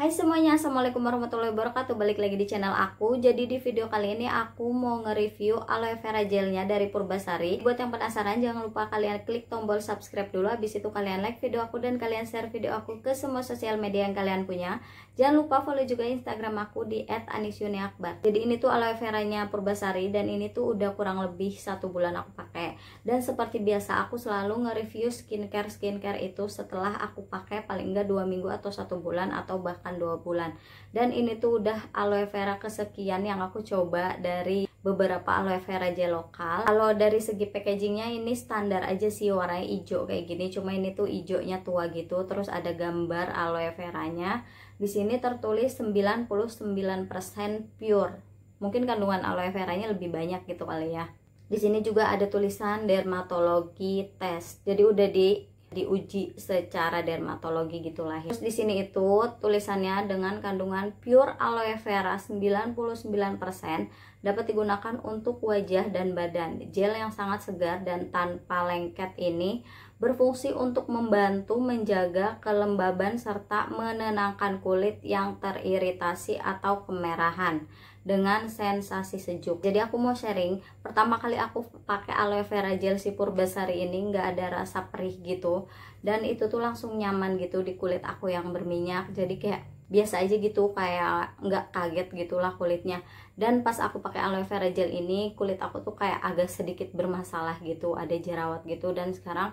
Hai semuanya, Assalamualaikum warahmatullahi wabarakatuh Balik lagi di channel aku Jadi di video kali ini aku mau nge-review aloe vera gelnya dari Purbasari Buat yang penasaran jangan lupa kalian klik tombol subscribe dulu Habis itu kalian like video aku dan kalian share video aku ke semua sosial media yang kalian punya Jangan lupa follow juga instagram aku di @anisyuniakbar Jadi ini tuh aloe veranya Purbasari Dan ini tuh udah kurang lebih satu bulan aku pakai Dan seperti biasa aku selalu nge-review skincare-skincare itu setelah aku pakai paling enggak dua minggu atau satu bulan atau bahkan akan dua bulan dan ini tuh udah aloe vera kesekian yang aku coba dari beberapa aloe vera gel lokal kalau dari segi packagingnya ini standar aja sih warnanya hijau kayak gini cuma ini tuh hijaunya tua gitu terus ada gambar aloe veranya di sini tertulis 99% pure mungkin kandungan aloe veranya lebih banyak gitu kali ya di sini juga ada tulisan dermatologi test. jadi udah di diuji secara dermatologi gitulah. Ya. Terus di sini itu tulisannya dengan kandungan pure aloe vera 99% dapat digunakan untuk wajah dan badan. Gel yang sangat segar dan tanpa lengket ini berfungsi untuk membantu menjaga kelembaban serta menenangkan kulit yang teriritasi atau kemerahan dengan sensasi sejuk. Jadi aku mau sharing, pertama kali aku pakai aloe vera gel si purbasari ini nggak ada rasa perih gitu dan itu tuh langsung nyaman gitu di kulit aku yang berminyak. Jadi kayak biasa aja gitu kayak nggak kaget gitulah kulitnya dan pas aku pakai aloe vera gel ini kulit aku tuh kayak agak sedikit bermasalah gitu ada jerawat gitu dan sekarang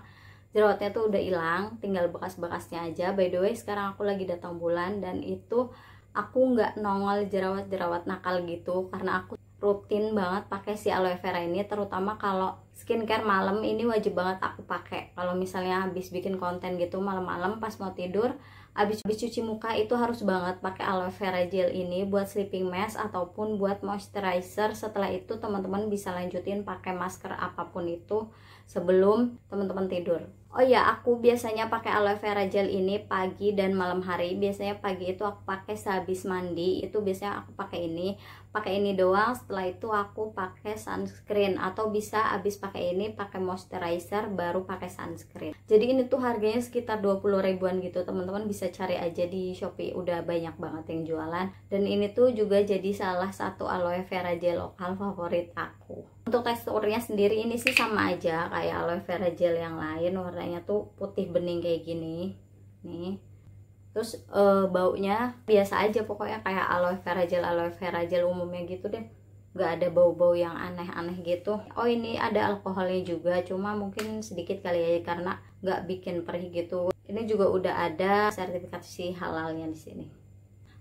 jerawatnya tuh udah hilang tinggal bekas-bekasnya aja by the way sekarang aku lagi datang bulan dan itu aku nggak nongol jerawat-jerawat nakal gitu karena aku rutin banget pakai si aloe vera ini terutama kalau skincare malam ini wajib banget aku pakai kalau misalnya habis bikin konten gitu malam-malam pas mau tidur habis habis cuci muka itu harus banget pakai aloe vera gel ini buat sleeping mask ataupun buat moisturizer setelah itu teman-teman bisa lanjutin pakai masker apapun itu sebelum teman-teman tidur oh ya aku biasanya pakai aloe vera gel ini pagi dan malam hari biasanya pagi itu aku pakai sehabis mandi itu biasanya aku pakai ini pakai ini doang setelah itu aku pakai sunscreen atau bisa habis pakai pakai ini pakai moisturizer baru pakai sunscreen jadi ini tuh harganya sekitar 20 ribuan gitu teman-teman bisa cari aja di Shopee udah banyak banget yang jualan dan ini tuh juga jadi salah satu aloe vera gel lokal favorit aku untuk teksturnya sendiri ini sih sama aja kayak aloe vera gel yang lain warnanya tuh putih bening kayak gini nih terus e, baunya biasa aja pokoknya kayak aloe vera gel aloe vera gel umumnya gitu deh nggak ada bau-bau yang aneh-aneh gitu oh ini ada alkoholnya juga cuma mungkin sedikit kali ya karena nggak bikin perih gitu ini juga udah ada sertifikasi halalnya di sini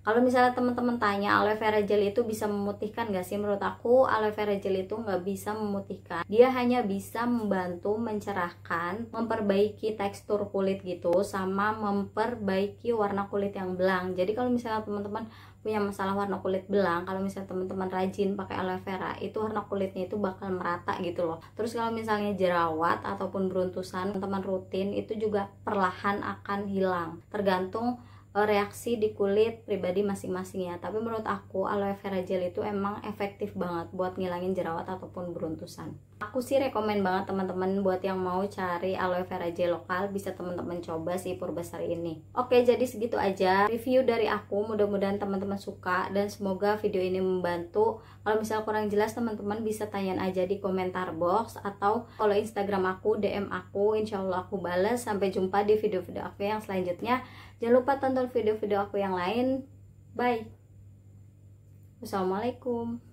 kalau misalnya teman-teman tanya aloe vera gel itu bisa memutihkan gak sih menurut aku aloe vera gel itu nggak bisa memutihkan dia hanya bisa membantu mencerahkan memperbaiki tekstur kulit gitu sama memperbaiki warna kulit yang belang jadi kalau misalnya teman-teman punya masalah warna kulit belang kalau misalnya teman-teman rajin pakai aloe vera itu warna kulitnya itu bakal merata gitu loh terus kalau misalnya jerawat ataupun beruntusan teman-teman rutin itu juga perlahan akan hilang tergantung Eh, reaksi di kulit pribadi masing-masing ya tapi menurut aku aloe vera gel itu emang efektif banget buat ngilangin jerawat ataupun beruntusan aku sih rekomen banget teman-teman buat yang mau cari aloe vera gel lokal bisa teman-teman coba si besar ini oke jadi segitu aja review dari aku mudah-mudahan teman-teman suka dan semoga video ini membantu kalau misal kurang jelas teman-teman bisa tanya aja di komentar box atau kalau instagram aku DM aku insyaallah aku bales sampai jumpa di video-video aku yang selanjutnya jangan lupa tonton video-video aku yang lain bye Wassalamualaikum